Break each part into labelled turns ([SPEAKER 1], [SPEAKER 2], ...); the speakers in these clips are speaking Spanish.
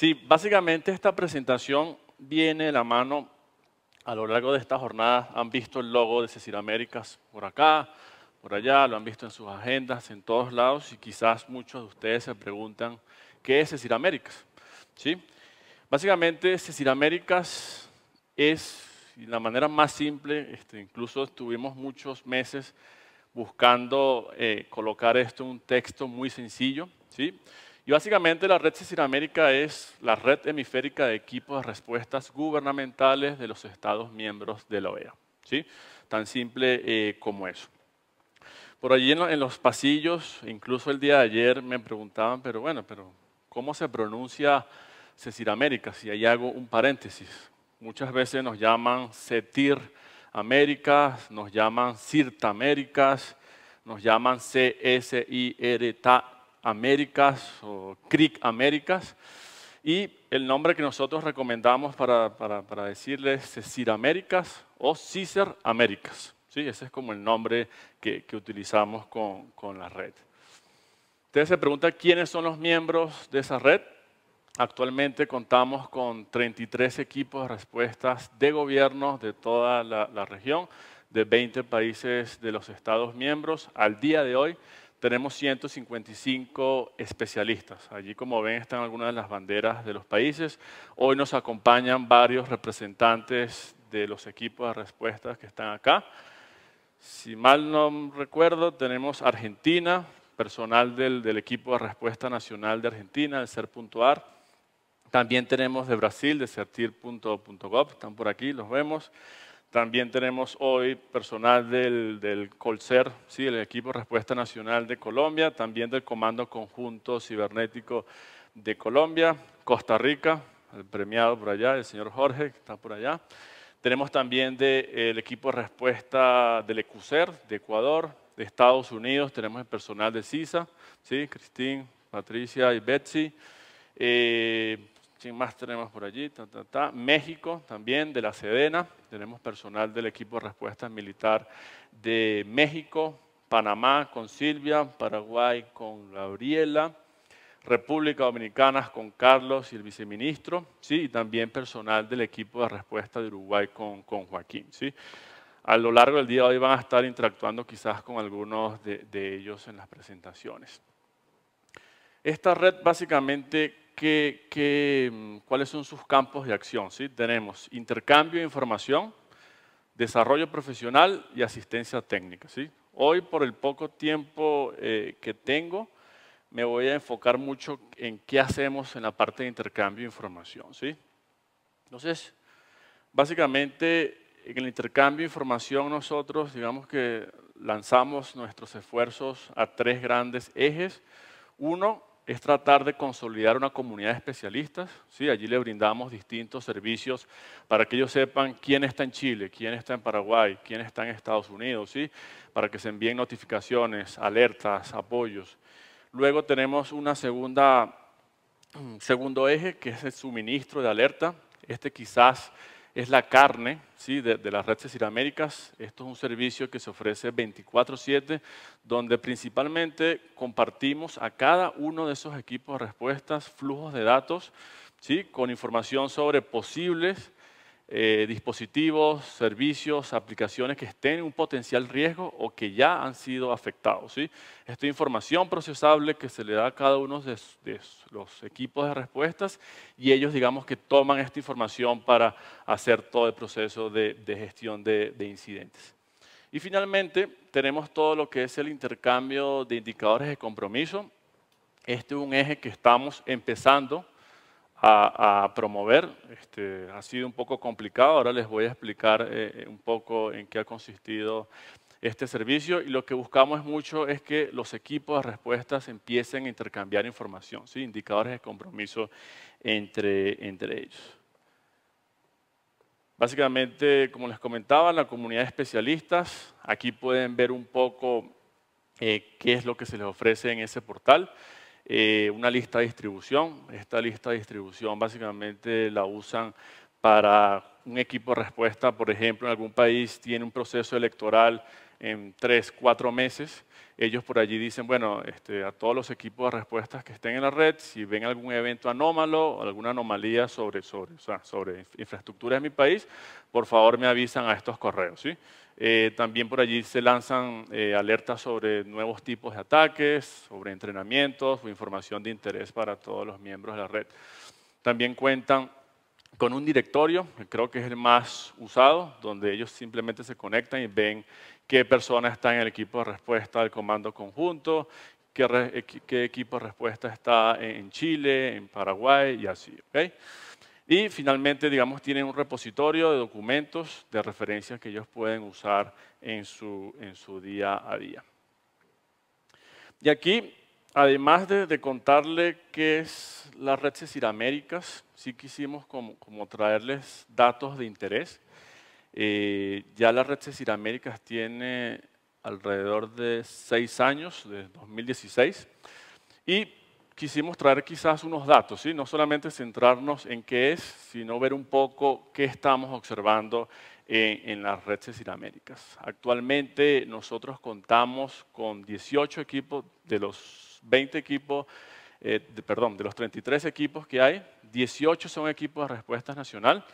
[SPEAKER 1] Sí, básicamente esta presentación viene de la mano a lo largo de esta jornada. Han visto el logo de Cecil Américas por acá, por allá, lo han visto en sus agendas, en todos lados, y quizás muchos de ustedes se preguntan, ¿qué es Cecil Américas? ¿Sí? Básicamente, Cecil Américas es la manera más simple, este, incluso estuvimos muchos meses buscando eh, colocar esto en un texto muy sencillo, ¿sí? Y básicamente la red América es la red hemisférica de equipos de respuestas gubernamentales de los Estados miembros de la OEA. ¿sí? Tan simple eh, como eso. Por allí en, los pasillos, incluso el día de ayer, me preguntaban, pero bueno, pero ¿cómo se pronuncia Cecir América? Si ahí hago un paréntesis. Muchas veces nos llaman Cetir Américas, nos llaman CIRTA Américas, nos llaman CSIRTA Américas o CRIC Américas. Y el nombre que nosotros recomendamos para, para, para decirles es CIR Américas o CISER Américas. ¿Sí? Ese es como el nombre que, que utilizamos con, con, la red. Ustedes se preguntan quiénes son los miembros de esa red. Actualmente contamos con 33 equipos de respuestas de gobiernos de toda la, la región, de 20 países de los Estados miembros. Al día de hoy tenemos 155 especialistas. Allí, como ven, están algunas de las banderas de los países. Hoy nos acompañan varios representantes de los equipos de respuestas que están acá. Si mal no recuerdo, tenemos Argentina, personal del, equipo de respuesta nacional de Argentina, el CER.ar. También tenemos de Brasil, de CERTIR.gov, están por aquí, los vemos. También tenemos hoy personal del, Colser, ¿sí? el equipo Respuesta Nacional de Colombia, también del Comando Conjunto Cibernético de Colombia, Costa Rica, el premiado por allá, el señor Jorge, que está por allá. Tenemos también del de, equipo Respuesta del ECUCER de Ecuador, de Estados Unidos, tenemos el personal de CISA, ¿sí? Cristín, Patricia y Betsy. Eh, sin más tenemos por allí? México también, de la Sedena. Tenemos personal del equipo de respuesta militar de México. Panamá con Silvia, Paraguay con Gabriela, República Dominicana con Carlos y el viceministro, ¿sí? y también personal del equipo de respuesta de Uruguay con, Joaquín. ¿sí? A lo largo del día hoy van a estar interactuando quizás con algunos de ellos en las presentaciones. Esta red básicamente que, mm, cuáles son sus campos de acción. ¿sí? Tenemos intercambio de información, desarrollo profesional y asistencia técnica. ¿sí? Hoy, por el poco tiempo eh, que tengo, me voy a enfocar mucho en qué hacemos en la parte de intercambio de información. ¿sí? Entonces, básicamente, en el intercambio de información nosotros, digamos que lanzamos nuestros esfuerzos a tres grandes ejes. Uno, es tratar de consolidar una comunidad de especialistas. ¿sí? Allí le brindamos distintos servicios para que ellos sepan quién está en Chile, quién está en Paraguay, quién está en Estados Unidos, ¿sí? para que se envíen notificaciones, alertas, apoyos. Luego tenemos una segunda, mm, segundo eje que es el suministro de alerta. Este quizás es la carne ¿sí? de, las Redes redes Esto es un servicio que se ofrece 24/7, donde principalmente compartimos a cada uno de esos equipos de respuestas, flujos de datos, ¿sí? con información sobre posibles eh, dispositivos, servicios, aplicaciones que estén en un potencial riesgo o que ya han sido afectados. ¿sí? Esta información procesable que se le da a cada uno de, los equipos de respuestas y ellos digamos que toman esta información para hacer todo el proceso de, gestión de, de incidentes. Y finalmente tenemos todo lo que es el intercambio de indicadores de compromiso. Este es un eje que estamos empezando a, promover. Este, ha sido un poco complicado, ahora les voy a explicar eh, eh, un poco en qué ha consistido este servicio y lo que buscamos mucho es que los equipos de respuestas empiecen a intercambiar información, ¿sí? indicadores de compromiso entre, entre ellos. Básicamente, como les comentaba, la comunidad de especialistas, aquí pueden ver un poco eh, qué es lo que se les ofrece en ese portal. Eh, una lista de distribución. Esta lista de distribución básicamente la usan para un equipo de respuesta, por ejemplo, en algún país tiene un proceso electoral en tres, cuatro meses, ellos por allí dicen, bueno, este, a todos los equipos de respuestas que estén en la red, si ven algún evento anómalo o alguna anomalía sobre, sobre, sobre infraestructura en mi país, por favor me avisan a estos correos. ¿sí? Eh, también por allí se lanzan eh, alertas sobre nuevos tipos de ataques, sobre entrenamientos o información de interés para todos los miembros de la red. También cuentan con un directorio, que creo que es el más usado, donde ellos simplemente se conectan y ven qué persona está en el equipo de respuesta del comando conjunto, qué, eh, equipo de respuesta está en Chile, en Paraguay y así. Y finalmente, digamos, tienen un repositorio de documentos, de referencias que ellos pueden usar en su, en su día a día. Y aquí, además de, contarle qué es la red Américas, sí quisimos como, como traerles datos de interés. Eh, ya las redes CirAméricas Américas tiene alrededor de seis años, de 2016, y quisimos traer quizás unos datos, ¿sí? no solamente centrarnos en qué es, sino ver un poco qué estamos observando en, las redes Américas. Actualmente nosotros contamos con 18 equipos, de los 20 equipos, eh, de, perdón, de los 33 equipos que hay, 18 son equipos de respuesta nacional.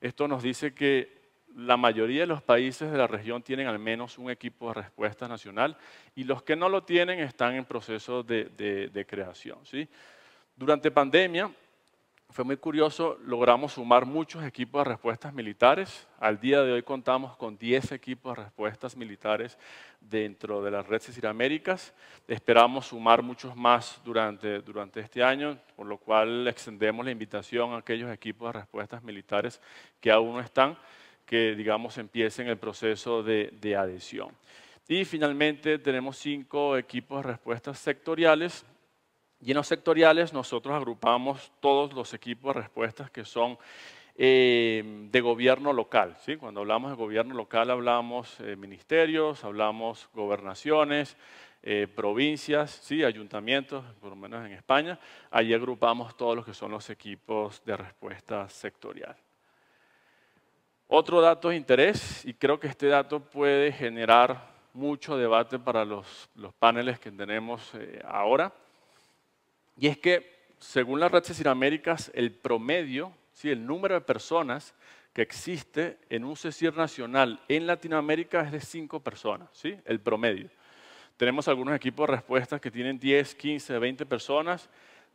[SPEAKER 1] Esto nos dice que la mayoría de los países de la región tienen al menos un equipo de respuesta nacional y los que no lo tienen están en proceso de, creación. Durante pandemia fue muy curioso, logramos sumar muchos equipos de respuestas militares. Al día de hoy contamos con 10 equipos de respuestas militares dentro de las redes CICIR Esperamos sumar muchos más durante, durante este año, por lo cual extendemos la invitación a aquellos equipos de respuestas militares que aún no están que, digamos, empiecen el proceso de, adhesión. Y finalmente tenemos cinco equipos de respuestas sectoriales. Y en los sectoriales nosotros agrupamos todos los equipos de respuestas que son eh, de gobierno local. ¿sí? Cuando hablamos de gobierno local hablamos eh, ministerios, hablamos gobernaciones, eh, provincias, ¿sí? ayuntamientos, por lo menos en España. Allí agrupamos todos los que son los equipos de respuesta sectorial. Otro dato de interés, y creo que este dato puede generar mucho debate para los, paneles que tenemos eh, ahora, y es que según las redes Américas, el promedio, ¿sí? el número de personas que existe en un CECIR nacional en Latinoamérica es de 5 personas, ¿sí? el promedio. Tenemos algunos equipos de respuestas que tienen 10, 15, 20 personas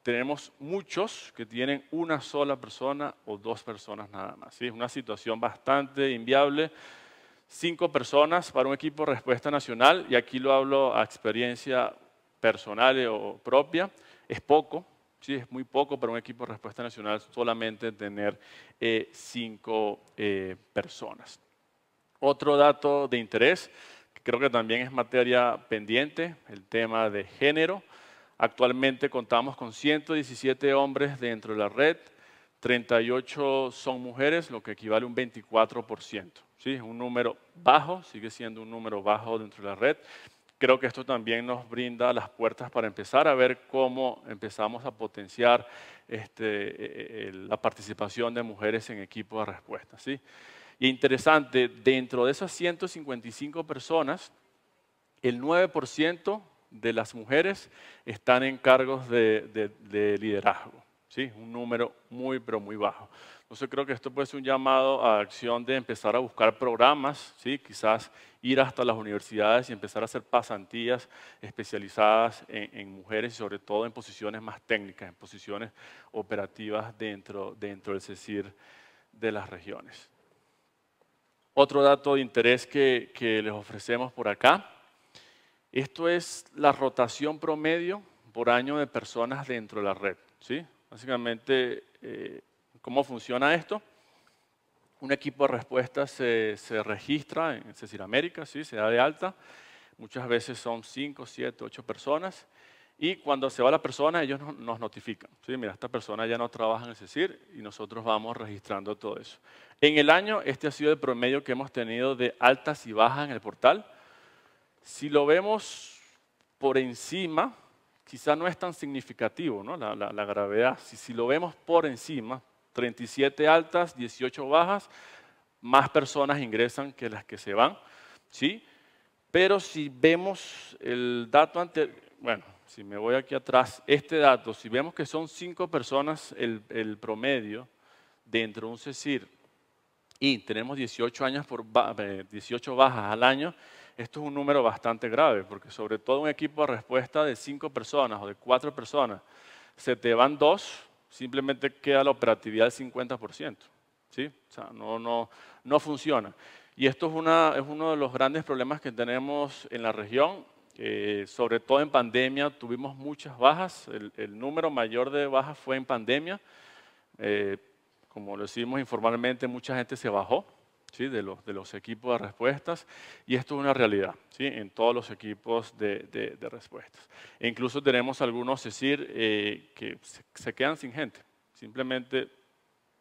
[SPEAKER 1] tenemos muchos que tienen una sola persona o dos personas nada más. ¿sí? Es una situación bastante inviable. Cinco personas para un equipo de respuesta nacional, y aquí lo hablo a experiencia personal o propia, es poco, ¿sí? es muy poco para un equipo de respuesta nacional solamente tener eh, cinco eh, personas. Otro dato de interés, que creo que también es materia pendiente, el tema de género. Actualmente contamos con 117 hombres dentro de la red, 38 son mujeres, lo que equivale a un 24%. ¿sí? Un número bajo, sigue siendo un número bajo dentro de la red. Creo que esto también nos brinda las puertas para empezar a ver cómo empezamos a potenciar este, eh, eh, la participación de mujeres en equipos de respuesta. ¿sí? interesante, dentro de esas 155 personas, el 9% de las mujeres están en cargos de, liderazgo. ¿sí? Un número muy, pero muy bajo. Entonces creo que esto puede ser un llamado a acción de empezar a buscar programas, ¿sí? quizás ir hasta las universidades y empezar a hacer pasantías especializadas en, mujeres y sobre todo en posiciones más técnicas, en posiciones operativas dentro, dentro del CECIR de las regiones. Otro dato de interés que les ofrecemos por acá esto es la rotación promedio por año de personas dentro de la red. ¿sí? Básicamente, eh, ¿cómo funciona esto? Un equipo de respuesta se, registra en Cecil América, ¿sí? se da de alta. Muchas veces son 5, 7, 8 personas. Y cuando se va la persona, ellos nos notifican. ¿sí? Mira, esta persona ya no trabaja en el y nosotros vamos registrando todo eso. En el año, este ha sido el promedio que hemos tenido de altas y bajas en el portal. Si lo vemos por encima, quizá no es tan significativo ¿no? la, gravedad. Si, lo vemos por encima, 37 altas, 18 bajas, más personas ingresan que las que se van. ¿sí? Pero si vemos el dato anterior, bueno, si me voy aquí atrás, este dato, si vemos que son 5 personas el, promedio dentro de un CECIR y tenemos 18, años por, 18 eh, bajas al año, esto es un número bastante grave, porque sobre todo un equipo de respuesta de cinco personas o de cuatro personas, se te van dos, simplemente queda la operatividad del 50%. ¿sí? O sea, no, no, no funciona. Y esto es, una, es uno de los grandes problemas que tenemos en la región. Eh, sobre todo en pandemia tuvimos muchas bajas. El, número mayor de bajas fue en pandemia. Eh, como lo decimos informalmente, mucha gente se bajó de, los, equipos de respuestas y esto es una realidad en todos los equipos de, respuestas. E incluso tenemos algunos CECIR eh, que se, quedan sin gente, simplemente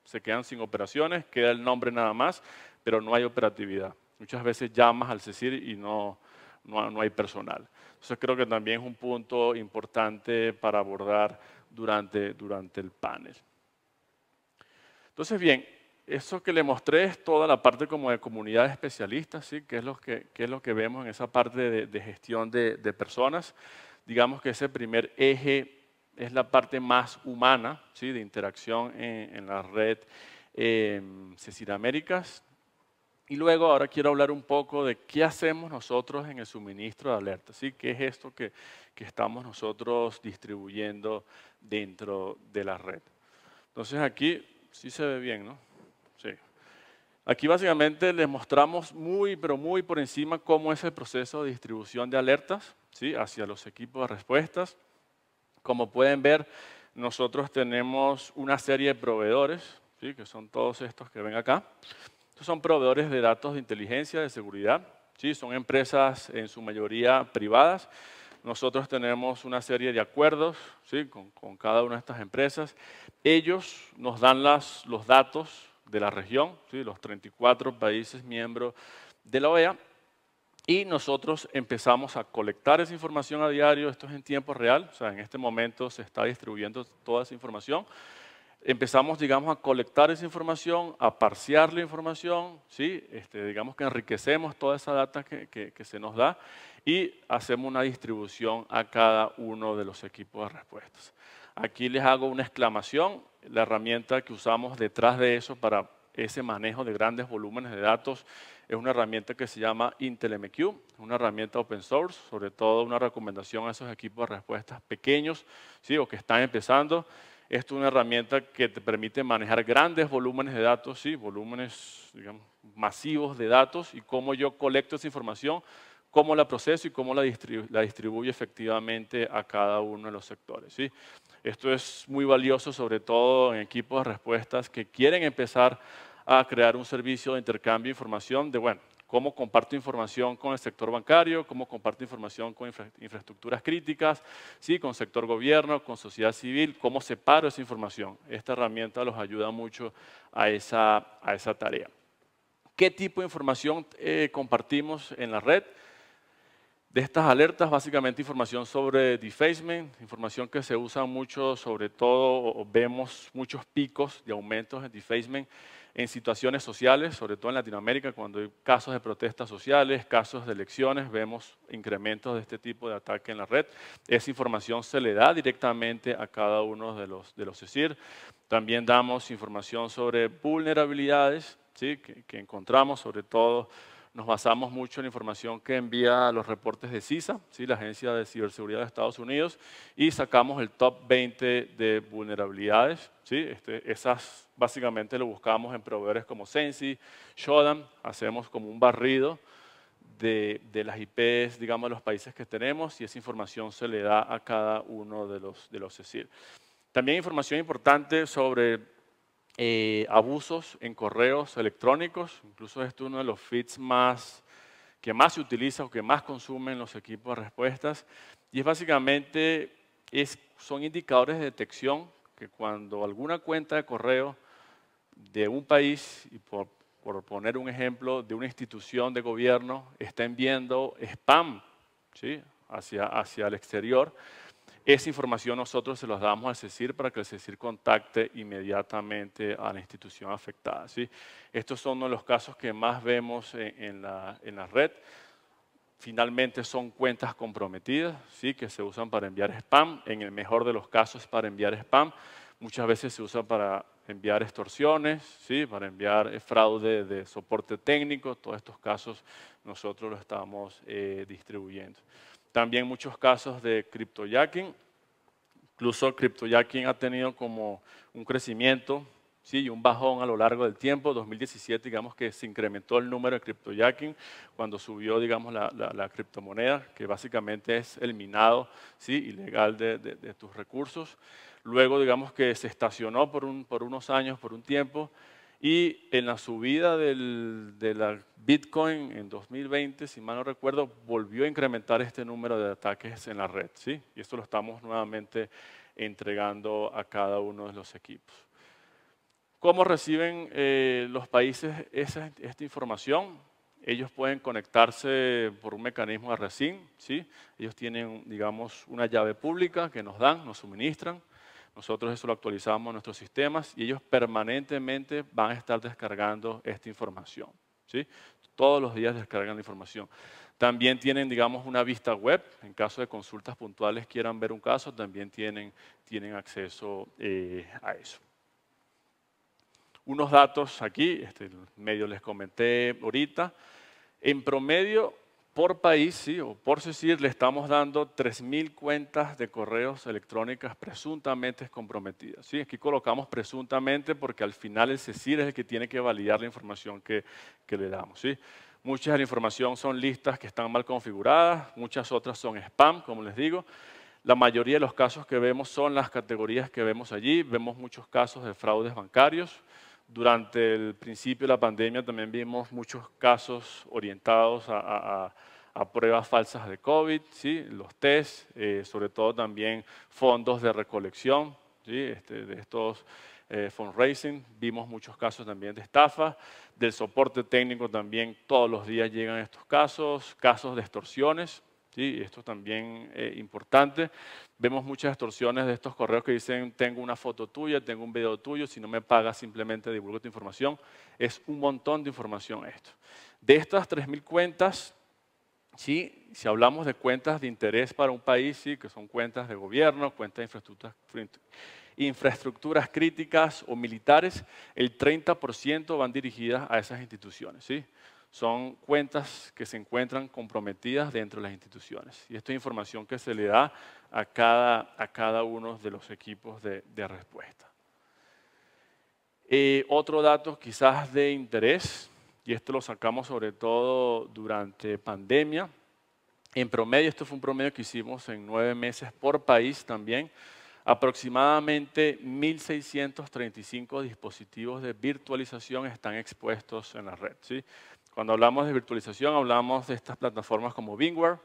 [SPEAKER 1] se quedan sin operaciones, queda el nombre nada más, pero no hay operatividad. Muchas veces llamas al CECIR y no, no, no, hay personal. Entonces creo que también es un punto importante para abordar durante, durante el panel. Entonces, bien, eso que le mostré es toda la parte como de comunidad de especialistas, ¿sí? que, es lo que, vemos en esa parte de, gestión de, personas. Digamos que ese primer eje es la parte más humana, ¿sí? de interacción en, la red eh, Américas. Y luego ahora quiero hablar un poco de qué hacemos nosotros en el suministro de alertas, ¿sí? qué es esto que, que estamos nosotros distribuyendo dentro de la red. Entonces aquí Sí se ve bien, ¿no? Sí. Aquí básicamente les mostramos muy, pero muy por encima cómo es el proceso de distribución de alertas ¿sí? hacia los equipos de respuestas. Como pueden ver, nosotros tenemos una serie de proveedores, ¿sí? que son todos estos que ven acá. Estos son proveedores de datos de inteligencia, de seguridad. ¿sí? Son empresas en su mayoría privadas nosotros tenemos una serie de acuerdos con, cada una de estas empresas. Ellos nos dan las, los datos de la región, los 34 países miembros de la OEA, y nosotros empezamos a colectar esa información a diario, esto es en tiempo real, o sea, en este momento se está distribuyendo toda esa información. Empezamos, digamos, a colectar esa información, a parciar la información, Este, digamos que enriquecemos toda esa data que, que se nos da y hacemos una distribución a cada uno de los equipos de respuestas. Aquí les hago una exclamación, la herramienta que usamos detrás de eso para ese manejo de grandes volúmenes de datos es una herramienta que se llama IntelMQ, una herramienta open source, sobre todo una recomendación a esos equipos de respuestas pequeños ¿sí? o que están empezando. Esto es una herramienta que te permite manejar grandes volúmenes de datos, ¿sí? volúmenes masivos de datos y cómo yo colecto esa información cómo la proceso y cómo la, distribuye efectivamente a cada uno de los sectores. ¿sí? Esto es muy valioso, sobre todo en equipos de respuestas que quieren empezar a crear un servicio de intercambio de información de, bueno, cómo comparto información con el sector bancario, cómo comparto información con infraestructuras críticas, ¿sí? con sector gobierno, con sociedad civil, cómo separo esa información. Esta herramienta los ayuda mucho a esa, tarea. ¿Qué tipo de información eh, compartimos en la red? de estas alertas, básicamente información sobre defacement, información que se usa mucho, sobre todo vemos muchos picos de aumentos en defacement en situaciones sociales, sobre todo en Latinoamérica, cuando hay casos de protestas sociales, casos de elecciones, vemos incrementos de este tipo de ataque en la red. Esa información se le da directamente a cada uno de los, de los También damos información sobre vulnerabilidades ¿sí? que encontramos, sobre todo nos basamos mucho en la información que envía los reportes de CISA, ¿sí? la Agencia de Ciberseguridad de Estados Unidos, y sacamos el top 20 de vulnerabilidades. ¿sí? Este, esas básicamente lo buscamos en proveedores como Sensi, Shodan, hacemos como un barrido de, las IPs, digamos, de los países que tenemos y esa información se le da a cada uno de los, de los CECIR. También información importante sobre eh, abusos en correos electrónicos, incluso este es uno de los feeds más, que más se utiliza o que más consumen los equipos de respuestas, y es básicamente, son indicadores de detección que cuando alguna cuenta de correo de un país, y por, poner un ejemplo, de una institución de gobierno, está enviando spam hacia, hacia el exterior, esa información nosotros se los damos al CECIR para que el CECIR contacte inmediatamente a la institución afectada. ¿sí? Estos son los casos que más vemos e, en, la, red. Finalmente son cuentas comprometidas, ¿sí? que se usan para enviar spam, en el mejor de los casos para enviar spam. Muchas veces se usa para enviar extorsiones, ¿sí? para enviar eh, fraude de soporte técnico. Todos estos casos nosotros los estamos eh, distribuyendo. También muchos casos de cryptojacking. Incluso cryptojacking ha tenido como un crecimiento ¿sí? y un bajón a lo largo del tiempo. 2017, digamos que se incrementó el número de cryptojacking cuando subió, digamos, la, criptomoneda, que básicamente es el minado ¿sí? ilegal de, tus recursos. Luego, digamos que se estacionó por, por unos años, por un tiempo y en la subida del, de la Bitcoin en 2020, si mal no recuerdo, volvió a incrementar este número de ataques en la red. ¿sí? Y esto lo estamos nuevamente entregando a cada uno de los equipos. ¿Cómo reciben eh, los países esta información? Ellos pueden conectarse por un mecanismo de RESIN. ¿sí? Ellos tienen, digamos, una llave pública que nos dan, nos suministran. Nosotros eso lo actualizamos en nuestros sistemas y ellos permanentemente van a estar descargando esta información. ¿sí? Todos los días descargan la información. También tienen, digamos, una vista web. En caso de consultas puntuales quieran ver un caso, también tienen, tienen acceso eh, a eso. Unos datos aquí, este medio les comenté ahorita. En promedio, por país, sí, o por CECIR, le estamos dando 3.000 cuentas de correos electrónicas presuntamente comprometidas. ¿sí? Aquí colocamos presuntamente porque al final el CECIR es el que tiene que validar la información que, que le damos. ¿sí? Muchas de la información son listas que están mal configuradas, muchas otras son spam, como les digo. La mayoría de los casos que vemos son las categorías que vemos allí. Vemos muchos casos de fraudes bancarios, durante el principio de la pandemia también vimos muchos casos orientados a, pruebas falsas de COVID, ¿sí? los tests, eh, sobre todo también fondos de recolección ¿sí? Este, de estos eh, fundraising. Vimos muchos casos también de estafa, del soporte técnico también todos los días llegan estos casos, casos de extorsiones. Sí, esto también es eh, importante. Vemos muchas extorsiones de estos correos que dicen, tengo una foto tuya, tengo un video tuyo, si no me pagas simplemente divulgo tu información. Es un montón de información esto. De estas 3.000 cuentas, sí, si hablamos de cuentas de interés para un país, sí, que son cuentas de gobierno, cuentas de infraestructuras, críticas o militares, el 30% van dirigidas a esas instituciones. ¿sí? son cuentas que se encuentran comprometidas dentro de las instituciones. Y esta es información que se le da a cada, a cada uno de los equipos de, respuesta. Eh, otro dato quizás de interés, y esto lo sacamos sobre todo durante pandemia, en promedio, esto fue un promedio que hicimos en nueve meses por país también, aproximadamente 1.635 dispositivos de virtualización están expuestos en la red. ¿sí? Cuando hablamos de virtualización, hablamos de estas plataformas como BingWare,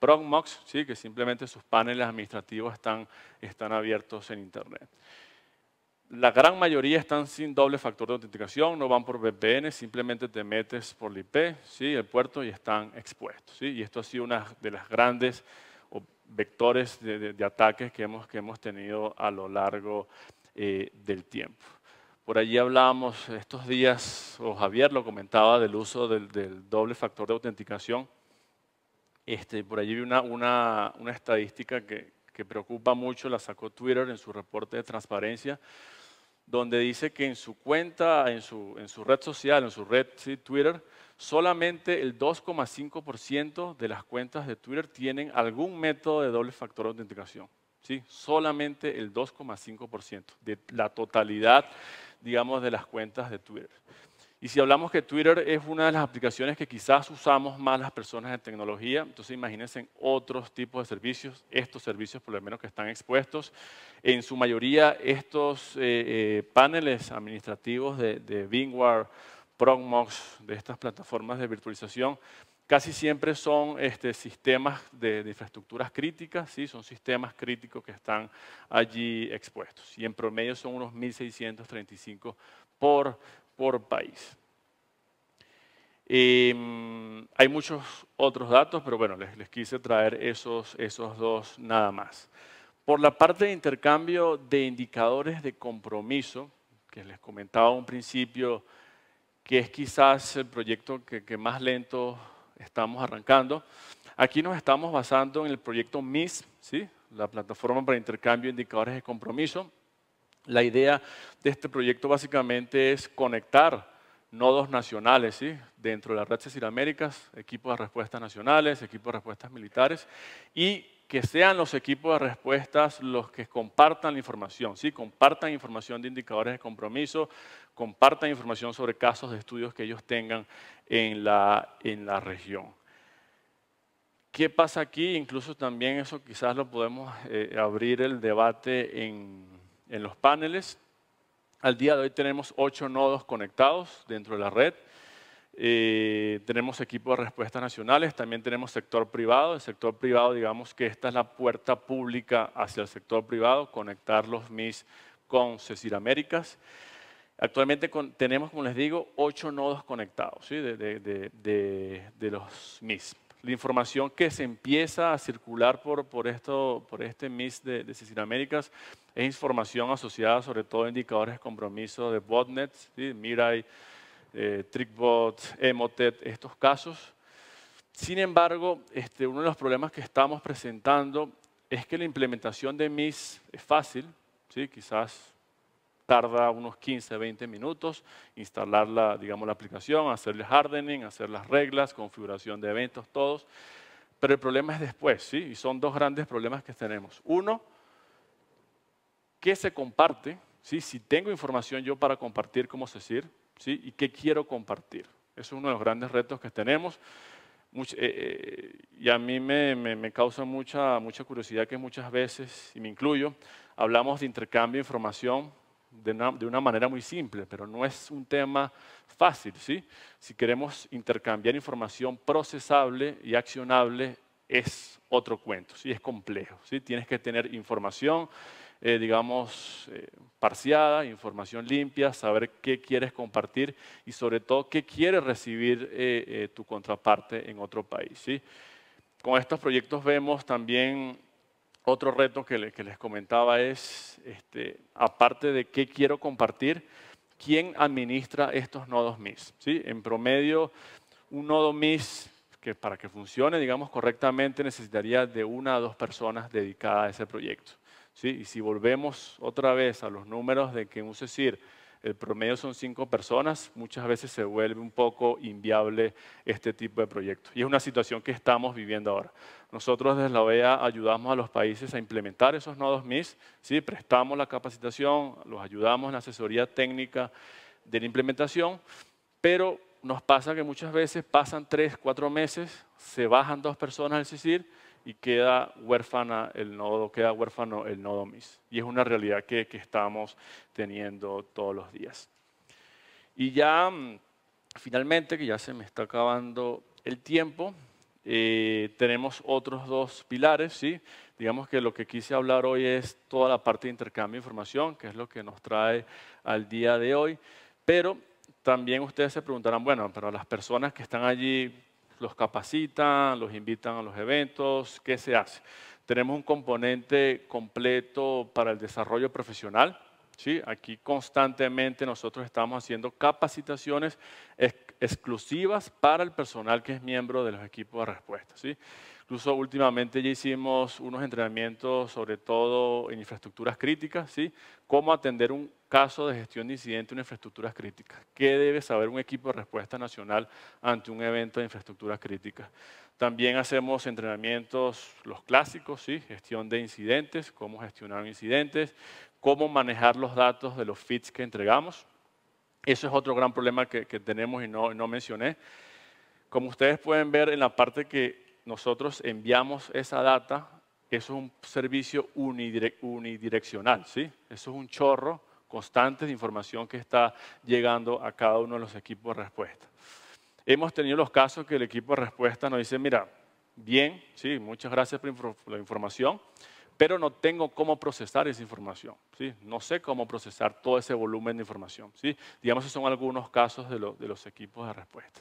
[SPEAKER 1] ProgMox, ¿sí? que simplemente sus paneles administrativos están, están abiertos en Internet. La gran mayoría están sin doble factor de autenticación, no van por VPN, simplemente te metes por el IP, ¿sí? el puerto, y están expuestos. Y esto ha sido una de las grandes vectores de, ataques que hemos, que hemos tenido a lo largo eh, del tiempo. Por allí hablábamos estos días, o Javier lo comentaba, del uso del, doble factor de autenticación. Este, por allí vi una, una, estadística que, preocupa mucho, la sacó Twitter en su reporte de transparencia, donde dice que en su cuenta, en su, en red social, en su red Twitter, solamente el 2,5% de las cuentas de Twitter tienen algún método de doble factor de autenticación. ¿sí? Solamente el 2,5% de la totalidad digamos, de las cuentas de Twitter. Y si hablamos que Twitter es una de las aplicaciones que quizás usamos más las personas de tecnología, entonces imagínense otros tipos de servicios, estos servicios por lo menos que están expuestos. En su mayoría estos eh, eh, paneles administrativos de, de VMware, Promox, de estas plataformas de virtualización, Casi siempre son este, sistemas de, infraestructuras críticas, ¿sí? son sistemas críticos que están allí expuestos. Y en promedio son unos 1.635 por, por país. Em, hay muchos otros datos, pero bueno, les, quise traer esos, esos dos nada más. Por la parte de intercambio de indicadores de compromiso, que les comentaba un principio, que es quizás el proyecto que más lento estamos arrancando. Aquí nos estamos basando en el proyecto MIS, la plataforma para intercambio de indicadores de compromiso. La idea de este proyecto básicamente es conectar nodos nacionales ¿sí? dentro de las red las Américas, equipos de respuestas nacionales, equipos de respuestas militares y que sean los equipos de respuestas los que compartan la información, ¿sí? compartan información de indicadores de compromiso, compartan información sobre casos de estudios que ellos tengan en la, en la región. ¿Qué pasa aquí? Incluso también eso quizás lo podemos eh, abrir el debate en los paneles. Al día de hoy tenemos ocho nodos conectados dentro de la red. Eh, tenemos equipos de respuestas nacionales, también tenemos sector privado. El sector privado, digamos que esta es la puerta pública hacia el sector privado, conectar los MIS con CECIR Américas. Actualmente tenemos, como les digo, ocho nodos conectados ¿sí? de, de, los MIS. La información que se empieza a circular por, por, esto, por este MIS de, de CECIR Américas es información asociada sobre todo a indicadores de compromiso de botnets, ¿sí? Mirai, eh, Trickbot, Emotet, estos casos. Sin embargo, este, uno de los problemas que estamos presentando es que la implementación de MIS es fácil, ¿sí? quizás tarda unos 15, 20 minutos instalar la, digamos, la aplicación, el hardening, hacer las reglas, configuración de eventos, todos. Pero el problema es después, ¿sí? Y son dos grandes problemas que tenemos. Uno, ¿qué se comparte? ¿Sí? Si tengo información yo para compartir se decir. ¿Y qué quiero compartir? Es uno de los grandes retos que tenemos. Eh, eh, y a mí me, causa mucha, curiosidad que muchas veces, y me incluyo, hablamos de intercambio de información de una, manera muy simple, pero no es un tema fácil. ¿sí? Si queremos intercambiar información procesable y accionable, es otro cuento, ¿sí? es complejo. ¿sí? Tienes que tener información, eh, digamos, eh, parciada, información limpia, saber qué quieres compartir y sobre todo qué quieres recibir eh, tu contraparte en otro país. Con estos proyectos vemos también otro reto que, les comentaba es, este, aparte de qué quiero compartir, ¿quién administra estos nodos MIS? ¿sí? En promedio, un nodo MIS que para que funcione, digamos, correctamente necesitaría de una a dos personas dedicadas a ese proyecto. Y si volvemos otra vez a los números de que en un CECIR el promedio son cinco personas, muchas veces se vuelve un poco inviable este tipo de proyectos. Y es una situación que estamos viviendo ahora. Nosotros desde la OEA ayudamos a los países a implementar esos nodos MIS, ¿sí? prestamos la capacitación, los ayudamos en la asesoría técnica de la implementación, pero nos pasa que muchas veces pasan tres, cuatro meses, se bajan dos personas al cisir y queda huérfana el nodo, queda huérfano el nodo MIS. Y es una realidad que, estamos teniendo todos los días. Y ya, mm, finalmente, que ya se me está acabando el tiempo, eh, tenemos otros dos pilares, ¿sí? Digamos que lo que quise hablar hoy es toda la parte de intercambio de información, que es lo que nos trae al día de hoy, pero también ustedes se preguntarán, bueno, pero las personas que están allí los capacitan, los invitan a los eventos, ¿qué se hace? Tenemos un componente completo para el desarrollo profesional. ¿sí? Aquí constantemente nosotros estamos haciendo capacitaciones exclusivas para el personal que es miembro de los equipos de respuesta. ¿sí? Incluso últimamente ya hicimos unos entrenamientos, sobre todo en infraestructuras críticas, ¿sí? cómo atender un caso de gestión de incidentes en infraestructuras críticas. ¿Qué debe saber un equipo de respuesta nacional ante un evento de infraestructuras críticas? También hacemos entrenamientos, los clásicos, ¿sí? gestión de incidentes, cómo gestionar incidentes, cómo manejar los datos de los FITs que entregamos. Eso es otro gran problema que, tenemos y no, mencioné. Como ustedes pueden ver en la parte que nosotros enviamos esa data, eso es un servicio unidireccional, ¿sí? Eso es un chorro constantes de información que está llegando a cada uno de los equipos de respuesta. Hemos tenido los casos que el equipo de respuesta nos dice, mira, bien, sí, muchas gracias por la información, pero no tengo cómo procesar esa información. ¿sí? No sé cómo procesar todo ese volumen de información. ¿sí? Digamos, esos son algunos casos de, los equipos de respuesta.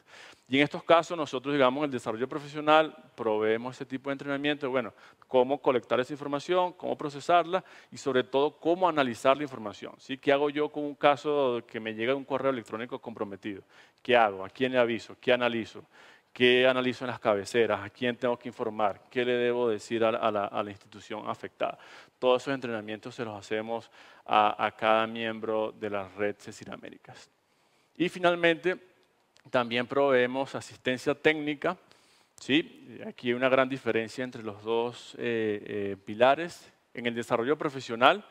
[SPEAKER 1] Y en estos casos, nosotros, digamos, en el desarrollo profesional, proveemos ese tipo de entrenamiento. Bueno, cómo colectar esa información, cómo procesarla y, sobre todo, cómo analizar la información. ¿sí? ¿Qué hago yo con un caso que me llega un correo electrónico comprometido? ¿Qué hago? ¿A quién le aviso? ¿Qué analizo? qué analizo en las cabeceras, a quién tengo que informar, qué le debo decir a, la, institución afectada. Todos esos entrenamientos se los hacemos a, cada miembro de la red CECIR Américas. Y finalmente, también proveemos asistencia técnica. ¿sí? Aquí hay una gran diferencia entre los dos eh, eh, pilares. En el desarrollo profesional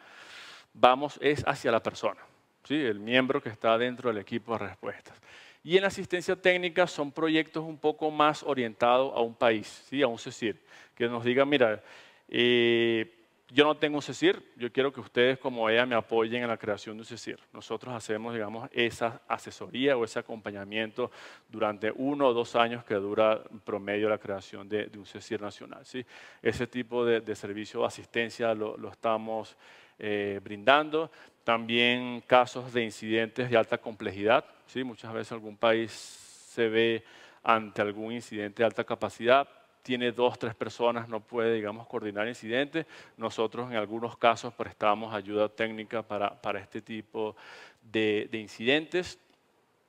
[SPEAKER 1] vamos es hacia la persona, ¿sí? el miembro que está dentro del equipo de respuestas. Y en asistencia técnica son proyectos un poco más orientados a un país, ¿sí? a un CECIR, que nos diga, mira, eh, yo no tengo un CECIR, yo quiero que ustedes como ella me apoyen en la creación de un CECIR. Nosotros hacemos, digamos, esa asesoría o ese acompañamiento durante uno o dos años que dura promedio la creación de, un CECIR nacional. ¿sí? Ese tipo de, servicio o asistencia lo, estamos eh, brindando. También casos de incidentes de alta complejidad, ¿sí? Muchas veces algún país se ve ante algún incidente de alta capacidad, tiene dos, tres personas, no puede, digamos, coordinar incidentes. Nosotros en algunos casos prestamos ayuda técnica para, este tipo de, incidentes.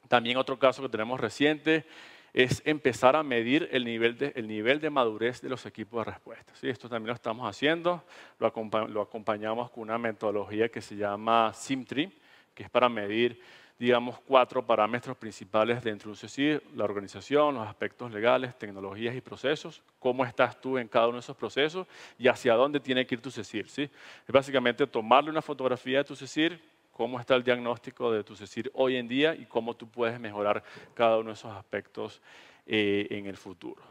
[SPEAKER 1] También otro caso que tenemos reciente es empezar a medir el nivel de, nivel de madurez de los equipos de respuesta. ¿sí? Esto también lo estamos haciendo, lo, lo acompañamos con una metodología que se llama SIMTRI, que es para medir digamos, cuatro parámetros principales dentro de un CECIR, la organización, los aspectos legales, tecnologías y procesos, cómo estás tú en cada uno de esos procesos y hacia dónde tiene que ir tu cesir ¿sí? Es básicamente tomarle una fotografía de tu cesir cómo está el diagnóstico de tu cesir hoy en día y cómo tú puedes mejorar cada uno de esos aspectos eh, en el futuro.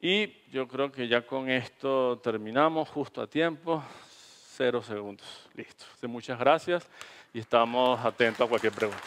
[SPEAKER 1] Y yo creo que ya con esto terminamos justo a tiempo. Cero segundos. Listo. muchas gracias y estamos atentos a cualquier pregunta.